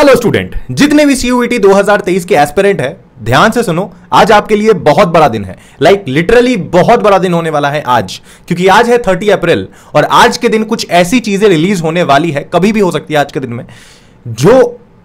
hello student जितने भी e सी 2023 के एस्पिरेंट है ध्यान से सुनो आज आपके लिए बहुत बड़ा दिन है लाइक like, लिटरली बहुत बड़ा दिन होने वाला है आज क्योंकि आज है 30 अप्रैल और आज के दिन कुछ ऐसी चीजें रिलीज होने वाली है कभी भी हो सकती है आज के दिन में जो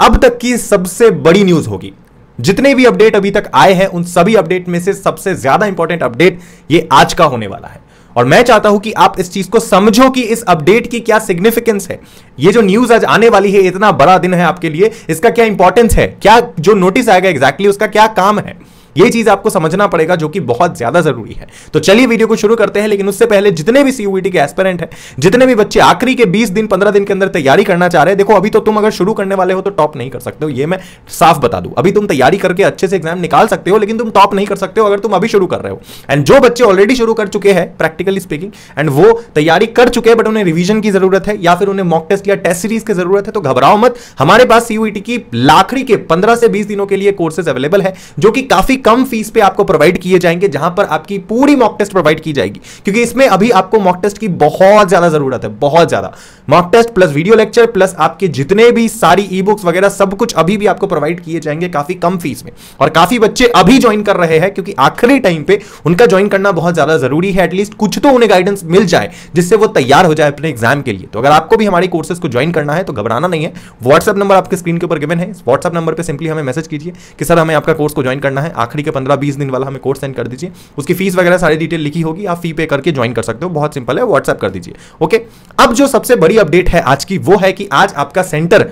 अब तक की सबसे बड़ी न्यूज होगी जितने भी अपडेट अभी तक आए हैं उन सभी अपडेट में से सबसे ज्यादा इंपॉर्टेंट अपडेट ये आज का होने वाला है और मैं चाहता हूं कि आप इस चीज को समझो कि इस अपडेट की क्या सिग्निफिकेंस है ये जो न्यूज आज आने वाली है इतना बड़ा दिन है आपके लिए इसका क्या इंपॉर्टेंस है क्या जो नोटिस आएगा एग्जैक्टली exactly उसका क्या काम है ये चीज आपको समझना पड़ेगा जो कि बहुत ज्यादा जरूरी है तो चलिए वीडियो को शुरू करते हैं लेकिन उससे पहले जितने भी सीयूटी के एस्पेरेंट है जितने भी बच्चे आखिरी के बीस दिन पंद्रह दिन के अंदर तैयारी करना चाह रहे हैं देखो अभी तो तुम अगर शुरू करने वाले हो तो टॉप नहीं कर सकते हो ये मैं साफ बता दू अभी तुम तैयारी करके अच्छे से एग्जाम निकाल सकते हो लेकिन तुम टॉप नहीं कर सकते हो अगर तुम अभी शुरू कर रहे हो एंड जो बच्चे ऑलरेडी शुरू कर चुके हैं प्रैक्टिकली स्पीकिंग एंड वो तैयारी कर चुके हैं बट उन्हें रिविजन की जरूरत है या फिर उन्हें मॉक टेस्ट या टेस्ट सीरीज की जरूरत है तो घबराओ मत हमारे पास सीयूटी की लाखड़ी के पंद्रह से बीस दिनों के लिए कोर्सेज अवेलेबल है जो कि काफी कम फीस पे आपको प्रोवाइड किए जाएंगे जहां पर आपकी पूरी मॉक टेस्ट प्रोवाइड की जाएगी क्योंकि इसमें अभी आपको मॉक टेस्ट की बहुत ज्यादा जरूरत है बहुत ज्यादा mock test plus video lecture plus आपके जितने भी सारी ई बुक्स वगैरह सब कुछ अभी भी आपको प्रोवाइड किए जाएंगे काफी कम फीस में और काफी बच्चे अभी ज्वाइन कर रहे हैं क्योंकि आखिरी टाइम पे उनका ज्वाइन करना बहुत ज्यादा जरूरी है एटलीस्ट कुछ तो उन्हें गाइडेंस मिल जाए जिससे वो तैयार हो जाए अपने एग्जाम के लिए तो अगर आपको भी हमारे कोर्सेज को ज्वाइन करना है तो घबराना नहीं है व्हाट्सएप नंबर आपके स्क्रीन के ऊपर गिवन है व्हाट्सएप नंबर पर सिंपली हमें मैसेज कीजिए कि सर हमें आपका कोर्स को ज्वाइन करना है आखिर आखिरी के पंद्रह बीस दिन वाला हमें कोर्स सेंड कर दीजिए उसकी फीस वगैरह सारी डिटेल लिखी होगी आप फी पे करके ज्वाइन कर सकते हो बहुत सिंपल है व्हाट्सएप कर दीजिए ओके अब जो सबसे बड़ी अपडेट है आज की वो है कि आज आपका सेंटर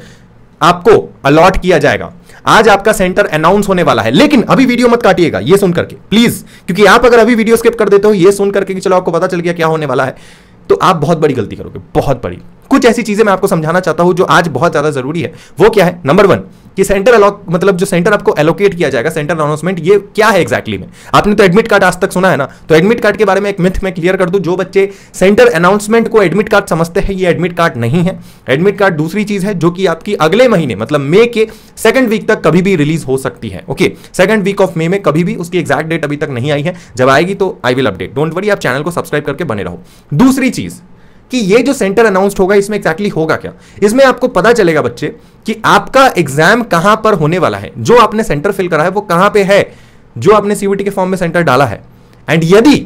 आपको अलॉट किया जाएगा आज आपका सेंटर अनाउंस होने वाला है लेकिन अभी वीडियो मत काटिएगा ये सुन करके प्लीज क्योंकि आप अगर अभी वीडियो स्किप कर देते हो ये सुन करके कि चलो आपको पता चल गया क्या होने वाला है तो आप बहुत बड़ी गलती करोगे बहुत बड़ी कुछ ऐसी चीजें मैं आपको समझाना चाहता हूं जो आज बहुत ज्यादा जरूरी है वो क्या है नंबर वन कि सेंटर अलॉक मतलब जो सेंटर आपको एलोकेट किया जाएगा सेंटर अनाउंसमेंट ये क्या है एक्जैक्टली में आपने तो एडमिट कार्ड आज तक सुना है ना तो एडमिट कार्ड के बारे में एक मिथ मैं क्लियर कर दूं जो बच्चे सेंटर अनाउंसमेंट को एडमिट कार्ड समझते हैं ये एडमिट कार्ड नहीं है एडमिट कार्ड दूसरी चीज है जो कि आपकी अगले महीने मतलब मे के सेकंड वीक तक कभी भी रिलीज हो सकती है okay second week of May में कभी भी उसकी एग्जैक्ट डेट अभी तक नहीं आई है जब आएगी तो I will update don't worry आप चैनल को सब्सक्राइब करके बने रहो दूसरी चीज कि ये जो सेंटर अनाउंस्ड होगा इसमें एक्जैक्टली होगा क्या इसमें आपको पता चलेगा बच्चे कि आपका एग्जाम कहां पर होने वाला है जो आपने सेंटर फिल करा है वो कहां पे है जो आपने सीबीटी के फॉर्म में सेंटर डाला है एंड यदि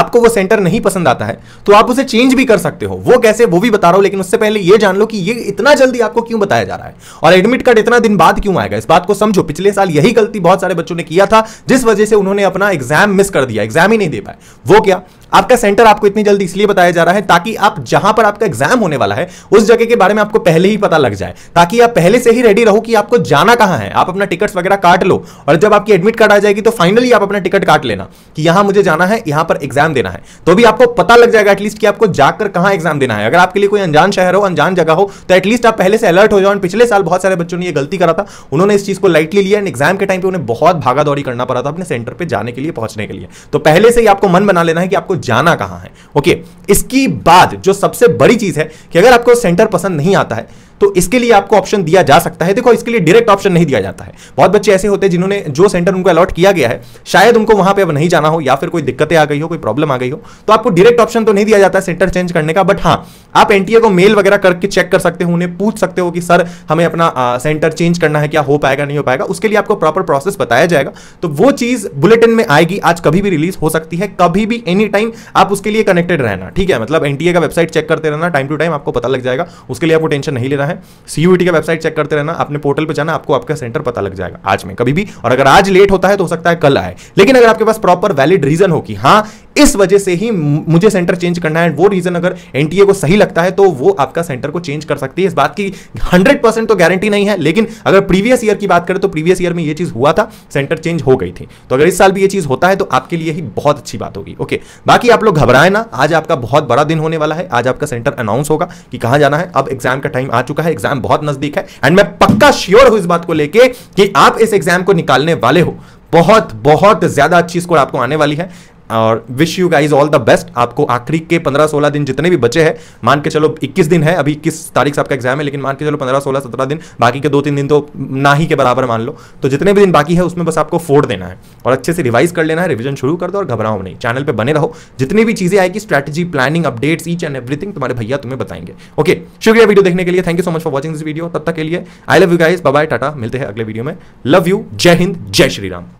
आपको वो सेंटर नहीं पसंद आता है तो आप उसे चेंज भी कर सकते हो वो कैसे वो भी बता रहा हूं लेकिन उससे पहले ये जान लो कि ये इतना जल्दी आपको क्यों बताया जा रहा है और एडमिट कार्ड इतना दिन बाद क्यों आएगा इस बात को समझो पिछले साल यही गलती बहुत सारे बच्चों ने किया था जिस वजह से उन्होंने अपना एग्जाम मिस कर दिया एग्जाम ही नहीं दे पाए वो क्या आपका सेंटर आपको इतनी जल्दी इसलिए बताया जा रहा है ताकि आप जहां पर आपका एग्जाम होने वाला है उस जगह के बारे में आपको पहले ही पता लग जाए ताकि आप पहले से ही रेडी रहो कि आपको जाना कहां है आप अपना टिकट वगैरह काट लो और जब आपकी एडमिट कार्ड आ जाएगी तो फाइनली आप अपना टिकट काट लेना कि यहां मुझे जाना है यहां पर एग्जाम देना है तो भी आपको पता लग जाएगा एटलीस्ट कि आपको जाकर कहां एग्जाम देना है अगर आपके लिए कोई अनजान शहर हो अनजान जगह हो तो एटलीस्ट आप पहले से अलर्ट हो जाओ पिछले साल बहुत सारे बच्चों ने यह गलती करा था उन्होंने इस चीज को लाइटली लिया एंड एग्जाम के टाइम पे उन्हें बहुत भागा दौड़ी करना पड़ा था अपने सेंटर पर जाने के लिए पहुंचने के लिए तो पहले से ही आपको मन बना लेना है कि आपको जाना कहां है ओके इसकी बात जो सबसे बड़ी चीज है कि अगर आपको सेंटर पसंद नहीं आता है तो इसके लिए आपको ऑप्शन दिया जा सकता है देखो इसके लिए डायरेक्ट ऑप्शन नहीं दिया जाता है बहुत बच्चे ऐसे होते हैं जिन्होंने जो सेंटर उनको अलॉट किया गया है शायद उनको वहां पर अब नहीं जाना हो या फिर कोई दिक्कतें आ गई हो कोई प्रॉब्लम आ गई हो तो आपको डायरेक्ट ऑप्शन तो नहीं दिया जाता है सेंटर चेंज करने का बट हाँ आप एनटीए को मेल वगैरह करके चेक कर सकते हो उन्हें पूछ सकते हो कि सर हमें अपना सेंटर चेंज करना है क्या हो पाएगा नहीं हो पाएगा उसके लिए आपको प्रॉपर प्रोसेस बताया जाएगा तो वो चीज़ बुलेटिन में आएगी आज कभी भी रिलीज हो सकती है कभी भी एनी टाइम आप उसके लिए कनेक्टेड रहना ठीक है मतलब एनटीए का वेबसाइट चेक करते रहना टाइम टू टाइम आपको पता लग जाएगा उसके लिए आपको टेंशन नहीं लेना है सीयूटी e का वेबसाइट चेक करते रहना अपने पोर्टल पर जाना आपको आपका सेंटर पता लग जाएगा आज में कभी भी और अगर आज लेट होता है तो हो सकता है कल आए लेकिन अगर आपके पास प्रॉपर वैलिड रीजन हो कि हाँ इस वजह से ही मुझे सेंटर चेंज करना है वो रीजन अगर एनटीए को सही लगता है तो वो आपका सेंटर को चेंज कर सकती है इस बात की हंड्रेड परसेंट तो गारंटी नहीं है लेकिन अगर प्रीवियस ईयर की बात करें तो प्रीवियस ईयर में ये चीज हुआ था सेंटर चेंज हो गई थी तो अगर इस साल भी ये चीज होता है तो आपके लिए ही बहुत अच्छी बात होगी ओके बाकी आप लोग घबराए ना आज आपका बहुत बड़ा दिन होने वाला है आज आपका सेंटर अनाउंस होगा कि कहां जाना है अब एग्जाम का टाइम आ चुका है एग्जाम बहुत नजदीक है एंड मैं पक्का श्योर हूं इस बात को लेकर कि आप इस एग्जाम को निकालने वाले हो बहुत बहुत ज्यादा अच्छी स्कोर आपको आने वाली है और wish you guys all the best आपको आखिरी के 15-16 दिन जितने भी बचे हैं मान के चलो 21 दिन है अभी इक्कीस तारीख से आपका एग्जाम है लेकिन मान के चलो 15-16 17 दिन बाकी के दो तीन दिन तो ना ही के बराबर मान लो तो जितने भी दिन बाकी है उसमें बस आपको फोड़ देना है और अच्छे से रिवाइज कर लेना है रिविजन शुरू कर दो और घबराओ नहीं चैनल पर बने रहो जितनी भी चीज़ें आएगी strategy planning updates each and everything तुम्हारे भैया तुम्हें बताएंगे ओके शुक्रिया वीडियो देखने के लिए thank you so much for watching this video तब तक के लिए I love you guys bye tata मिलते हैं अगले वीडियो में लव यू जय हिंद जय श्री राम